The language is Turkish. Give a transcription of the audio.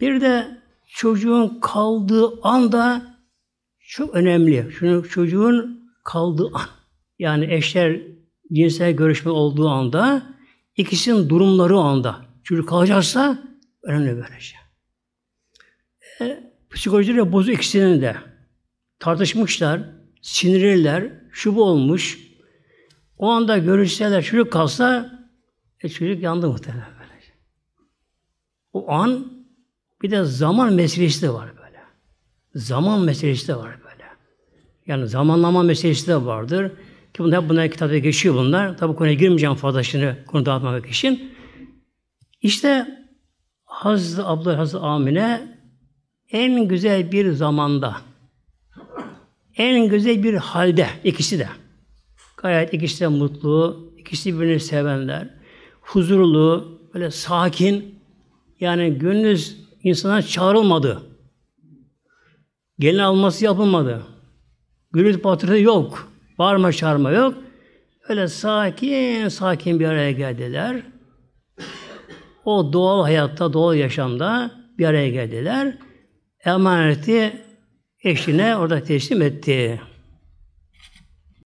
Bir de çocuğun kaldığı anda çok önemli. Şunu çocuğun kaldığı an. Yani eşler cinsel görüşme olduğu anda ikisinin durumları anda. Çocuk kalacaksa önemli böylece. Şey. E, psikolojiyle bozu ikisinin de. Tartışmışlar, sinirliler, şu bu olmuş. O anda görüşseler çocuk kalsa e, çocuk yandı muhtemelen böylece. O an bir de zaman meselesi de var böyle. Zaman meselesi de var böyle. Yani zamanlama meselesi de vardır. Ki bunlar, bunlar kitapta geçiyor bunlar. Tabi konuya girmeyeceğim fazla şimdi konu dağıtmamak için. İşte Hazreti Abla Hazreti Amine en güzel bir zamanda en güzel bir halde ikisi de. Gayet ikisi de mutlu, ikisi birbirini sevenler, huzurlu, böyle sakin, yani gündüz insanlar çağrılmadı. Gelin alması yapılmadı. Gürültü patırtı yok. Bağırma çağırma yok. Öyle sakin sakin bir araya geldiler. O doğal hayatta, doğal yaşamda bir araya geldiler. Emaneti eşine orada teslim etti.